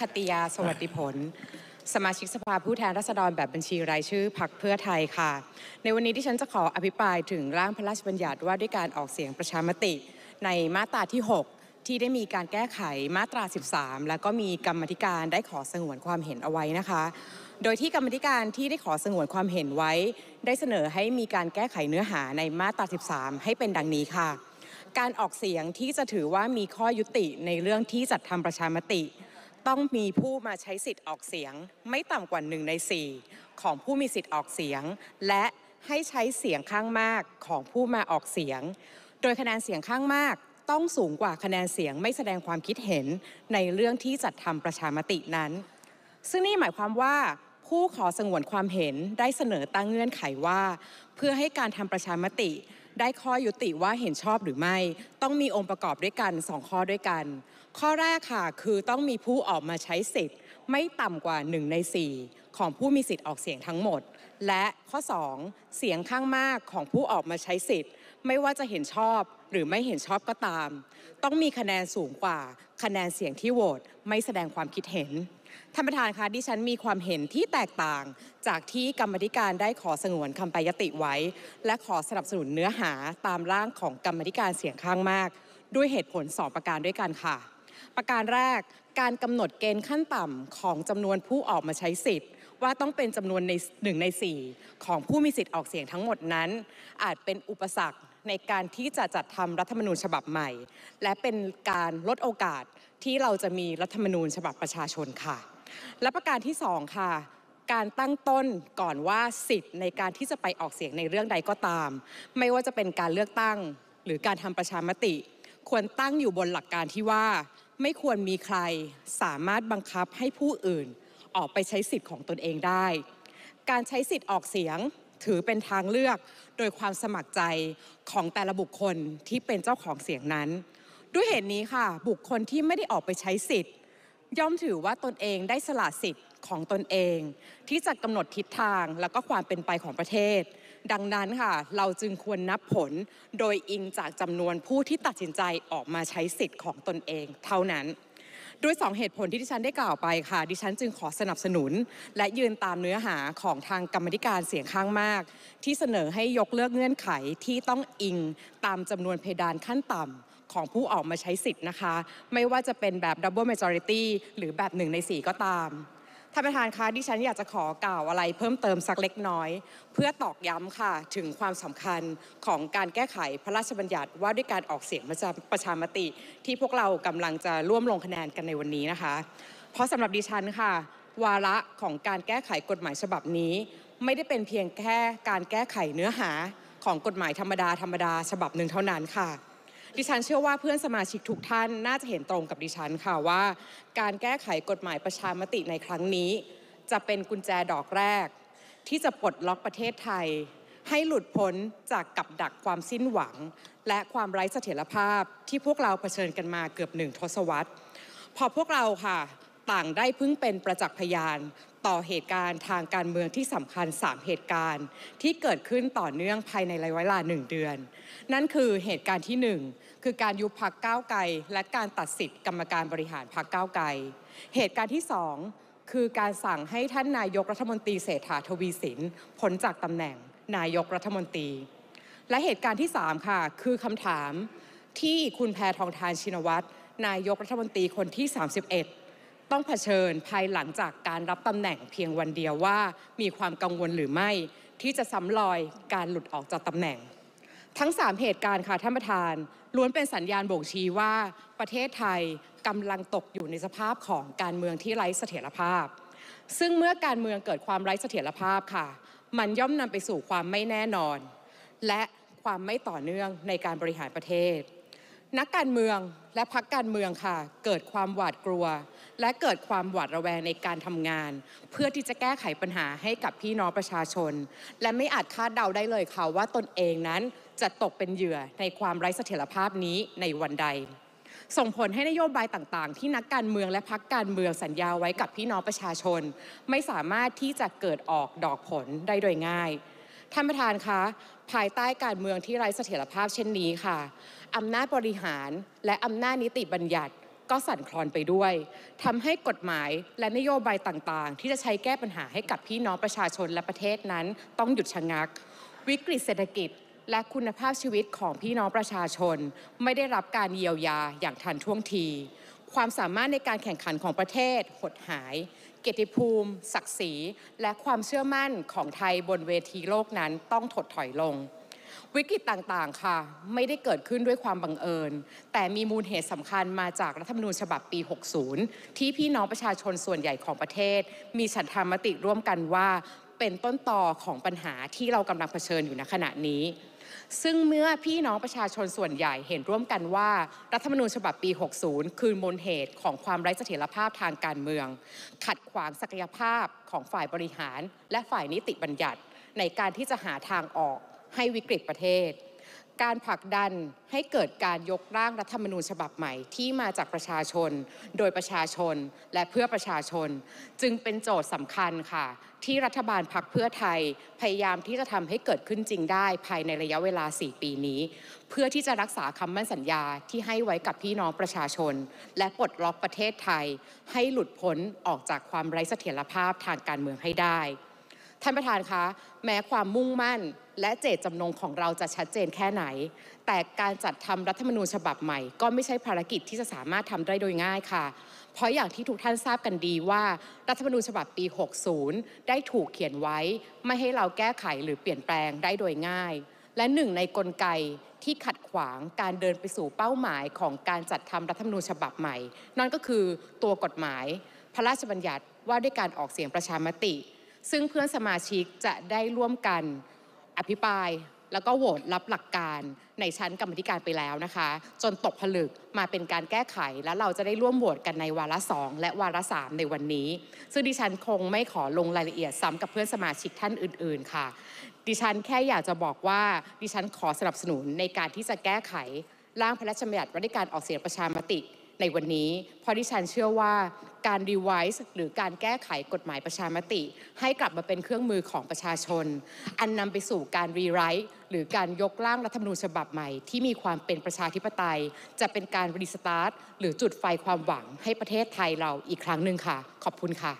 คติยาสวัสดิผล สมาชิกสภาผู้แทนราษฎรแบบบัญชีรายชื่อพรรคเพื่อไทยค่ะ ในวันนี้ที่ฉันจะขออภิปราย ถึงร่างพระราชบัญญัติว่าด้วยการออกเสียงประชามติ ในมาตราที่ 6 ที่ได้มีการแก้ไขมาตรา 13 แล้วก็มีกรรมธิการได้ขอสงวนความเห็นเอาไว้นะคะ โดยที่กรรมธิการที่ได้ขอสงวนความเห็นไว้ ได้เสนอให้มีการแก้ไขเนื้อหาในมาตรา 13 ให้เป็นดังนี้ค่ะ การออกเสียงที่จะถือว่ามีข้อยุติในเรื่องที่จัดทำประชามติต้องมีผู้มาใช้สิทธิ์ออกเสียง ไม่ต่ำกว่าหนึ่งในสี่ของผู้มีสิทธิ์ออกเสียง และให้ใช้เสียงข้างมากของผู้มาออกเสียง โดยคะแนนเสียงข้างมากต้องสูงกว่าคะแนนเสียงไม่แสดงความคิดเห็นในเรื่องที่จัดทำประชามตินั้น ซึ่งนี่หมายความว่าผู้ขอสงวนความเห็นได้เสนอตั้งเงื่อนไขว่า เพื่อให้การทำประชามติได้ข้อยุติว่าเห็นชอบหรือไม่ ต้องมีองค์ประกอบด้วยกัน2ข้อด้วยกัน ข้อแรกค่ะคือต้องมีผู้ออกมาใช้สิทธิ์ไม่ต่ำกว่า1ใน4ของผู้มีสิทธิ์ออกเสียงทั้งหมด และข้อ2เสียงข้างมากของผู้ออกมาใช้สิทธิ์ ไม่ว่าจะเห็นชอบหรือไม่เห็นชอบก็ตาม ต้องมีคะแนนสูงกว่า คะแนนเสียงที่โหวตไม่แสดงความคิดเห็นท่านประธานคะ ดิฉันมีความเห็นที่แตกต่าง จากที่กรรมธิการได้ขอสงวนคำปยติไว้ และขอสนับสนุนเนื้อหาตามร่างของกรรมธิการเสียงข้างมาก ด้วยเหตุผลสองประการด้วยกันค่ะ ประการแรกการกำหนดเกณฑ์ขั้นต่ำของจำนวนผู้ออกมาใช้สิทธิ์ว่าต้องเป็นจำนวนในหนึ่งใน 4 ของผู้มีสิทธิ์ออกเสียงทั้งหมดนั้น อาจเป็นอุปสรรคในการที่จะจัดทำรัฐธรรมนูญฉบับใหม่ และเป็นการลดโอกาสที่เราจะมีรัฐธรรมนูญฉบับประชาชนค่ะ และประการที่สองค่ะ การตั้งต้นก่อนว่าสิทธิ์ในการที่จะไปออกเสียงในเรื่องใดก็ตาม ไม่ว่าจะเป็นการเลือกตั้งหรือการทำประชามติ ควรตั้งอยู่บนหลักการที่ว่าไม่ควรมีใครสามารถบังคับให้ผู้อื่นออกไปใช้สิทธิ์ของตนเองได้ การใช้สิทธิ์ออกเสียงถือเป็นทางเลือกโดยความสมัครใจของแต่ละบุคคลที่เป็นเจ้าของเสียงนั้น ด้วยเหตุนี้ค่ะ บุคคลที่ไม่ได้ออกไปใช้สิทธิ์ย่อมถือว่าตนเองได้สละสิทธิ์ของตนเอง ที่จะกำหนดทิศทางและก็ความเป็นไปของประเทศ ดังนั้นค่ะ เราจึงควรนับผลโดยอิงจากจำนวนผู้ที่ตัดสินใจออกมาใช้สิทธิ์ของตนเอง เท่านั้นด้วย2เหตุผลที่ดิฉันได้กล่าวไปค่ะดิฉันจึงขอสนับสนุน และยืนตามเนื้อหาของทางกรรมธิการเสียงข้างมาก ที่เสนอให้ยกเลิกเงื่อนไขที่ต้องอิงตามจำนวนเพดานขั้นต่ำของผู้ออกมาใช้สิทธิ์นะคะ ไม่ว่าจะเป็นแบบดับเบิลเมเจอริตี้หรือแบบหนึ่งในสี่ก็ตามท่านประธานคะดิฉันอยากจะขอกล่าวอะไร เพิ่มเติมสักเล็กน้อย เพื่อตอกย้ำค่ะ ถึงความสำคัญของการแก้ไขพระราชบัญญัติว่าด้วยการออกเสียงประชามติที่พวกเรากำลังจะร่วมลงคะแนนกันในวันนี้นะคะเพราะสำหรับดิฉันค่ะ วาระของการแก้ไขกฎหมายฉบับนี้ ไม่ได้เป็นเพียงแค่การแก้ไขเนื้อหาของกฎหมายธรรมดาธรรมดาฉบับหนึ่งเท่านั้นค่ะดิฉันเชื่อว่าเพื่อนสมาชิกทุกท่านน่าจะเห็นตรงกับดิฉันค่ะว่า การแก้ไขกฎหมายประชามติในครั้งนี้ จะเป็นกุญแจดอกแรก ที่จะปลดล็อกประเทศไทย ให้หลุดพ้นจากกับดักความสิ้นหวัง และความไร้เสถียรภาพที่พวกเราเผชิญกันมาเกือบหนึ่งทศวรรษพอพวกเราค่ะต่างได้พึ่งเป็นประจักษ์พยานต่อเหตุการณ์ทางการเมืองที่สำคัญ 3 เหตุการณ์ที่เกิดขึ้นต่อเนื่องภายในระยะเวลา1เดือน นั่นคือเหตุการณ์ที่ 1 คือการยุบพักก้าวไกลและการตัดสิทธิ์กรรมการบริหารพักก้าวไกลเหตุการณ์ที่ 2 คือการสั่งให้ท่านนายกรัฐมนตรีเศรษฐาทวีสินพ้นจากตำแหน่งนายกรัฐมนตรี และเหตุการณ์ที่ 3ค่ะคือคำถามที่คุณแพทองทานชินวัตรนายกรัฐมนตรีคนที่ 31ต้องเผชิญภายหลังจากการรับตำแหน่งเพียงวันเดียวว่า มีความกังวลหรือไม่ที่จะซ้ำรอยการหลุดออกจากตำแหน่ง ทั้ง3เหตุการณ์ค่ะท่านประธานล้วนเป็นสัญญาณบ่งชี้ว่าประเทศไทยกำลังตกอยู่ในสภาพของการเมืองที่ไร้เสถียรภาพ ซึ่งเมื่อการเมืองเกิดความไร้เสถียรภาพค่ะ มันย่อมนำไปสู่ความไม่แน่นอน และความไม่ต่อเนื่องในการบริหารประเทศนักการเมืองและพักการเมืองค่ะ เกิดความหวาดกลัว และเกิดความหวาดระแวงในการทำงาน เพื่อที่จะแก้ไขปัญหาให้กับพี่น้องประชาชน และไม่อาจคาดเดาได้เลยค่ะว่า ตนเองนั้นจะตกเป็นเหยื่อในความไร้เสถียรภาพนี้ในวันใด ส่งผลให้นโยบายต่าง ๆ ที่นักการเมืองและพักการเมืองสัญญาไว้กับพี่น้องประชาชน ไม่สามารถที่จะเกิดออกดอกผลได้โดยง่ายท่านประธานคะภายใต้การเมืองที่ไร้เสถียรภาพเช่นนี้ค่ะอำนาจบริหารและอำนาจนิติบัญญัติก็สั่นคลอนไปด้วย ทำให้กฎหมายและนโยบายต่างๆ ที่จะใช้แก้ปัญหาให้กับพี่น้องประชาชนและประเทศนั้น ต้องหยุดชะงัก วิกฤตเศรษฐกิจ และคุณภาพชีวิตของพี่น้องประชาชนไม่ได้รับการเยียวยาอย่างทันท่วงทีความสามารถในการแข่งขันของประเทศ หดหาย เกียรติภูมิ ศักดิ์ศรี และความเชื่อมั่นของไทยบนเวทีโลกนั้นต้องถดถอยลง วิกฤตต่างๆ ค่ะ ไม่ได้เกิดขึ้นด้วยความบังเอิญ แต่มีมูลเหตุสำคัญมาจากรัฐธรรมนูญฉบับปี 60 ที่พี่น้องประชาชนส่วนใหญ่ของประเทศ มีฉันทามติร่วมกันว่าเป็นต้นต่อของปัญหาที่เรากำลังเผชิญอยู่ณขณะนี้ ซึ่งเมื่อพี่น้องประชาชนส่วนใหญ่เห็นร่วมกันว่ารัฐธรรมนูญฉบับปี 60 คือมูลเหตุของความไร้เสถียรภาพทางการเมือง ขัดขวางศักยภาพของฝ่ายบริหาร และฝ่ายนิติบัญญัติในการที่จะหาทางออก ให้วิกฤตประเทศการผลักดันให้เกิดการยกร่างรัฐธรรมนูญฉบับใหม่ที่มาจากประชาชน โดยประชาชนและเพื่อประชาชน จึงเป็นโจทย์สำคัญค่ะ ที่รัฐบาลพักเพื่อไทย พยายามที่จะทำให้เกิดขึ้นจริงได้ภายในระยะเวลา 4 ปีนี้ เพื่อที่จะรักษาคำมั่นสัญญาที่ให้ไว้กับพี่น้องประชาชน และปลดล็อกประเทศไทย ให้หลุดพ้นออกจากความไร้เสถียรภาพทางการเมืองให้ได้ท่านประธานคะ แม้ความมุ่งมั่นและเจตจำนงของเราจะชัดเจนแค่ไหน แต่การจัดทำรัฐธรรมนูญฉบับใหม่ ก็ไม่ใช่ภารกิจที่จะสามารถทำได้โดยง่ายค่ะ เพราะอย่างที่ทุกท่านทราบกันดีว่ารัฐธรรมนูญฉบับปี 60 ได้ถูกเขียนไว้ไม่ให้เราแก้ไขหรือเปลี่ยนแปลงได้โดยง่าย และหนึ่ง ในกลไกที่ขัดขวางการเดินไปสู่เป้าหมายของการจัดทำรัฐธรรมนูญฉบับใหม่ นั่นก็คือตัวกฎหมาย พระราชบัญญัติว่าด้วยการออกเสียงประชามติซึ่งเพื่อนสมาชิกจะได้ร่วมกันอภิปรายแล้วก็โหวตรับหลักการในชั้นกรรมธิการไปแล้วนะคะ จนตกผลึกมาเป็นการแก้ไข และเราจะได้ร่วมโหวตกันในวาระสองและวาระสามในวันนี้ ซึ่งดิฉันคงไม่ขอลงรายละเอียดซ้ำกับเพื่อนสมาชิกท่านอื่น ๆ ค่ะ ดิฉันแค่อยากจะบอกว่าดิฉันขอสนับสนุนในการที่จะแก้ไขร่างพระราชบัญญัติว่าิการออกเสียงประชามติในวันนี้เพราะดิฉันเชื่อว่าการรีไวซ์หรือการแก้ไขกฎหมายประชามติให้กลับมาเป็นเครื่องมือของประชาชน อันนำไปสู่การรีไรต์หรือการยกร่างรัฐธรรมนูญฉบับใหม่ ที่มีความเป็นประชาธิปไตย จะเป็นการรีสตาร์ทหรือจุดไฟความหวังให้ประเทศไทยเราอีกครั้งหนึ่งค่ะ ขอบคุณค่ะ